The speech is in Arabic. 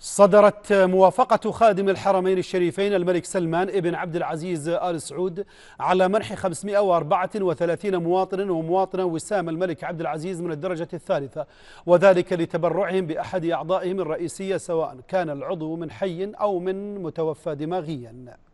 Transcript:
صدرت موافقة خادم الحرمين الشريفين الملك سلمان ابن عبد العزيز آل سعود على منح 534 مواطن ومواطنة وسام الملك عبد العزيز من الدرجة الثالثة وذلك لتبرعهم بأحد أعضائهم الرئيسية سواء كان العضو من حي أو من متوفى دماغياً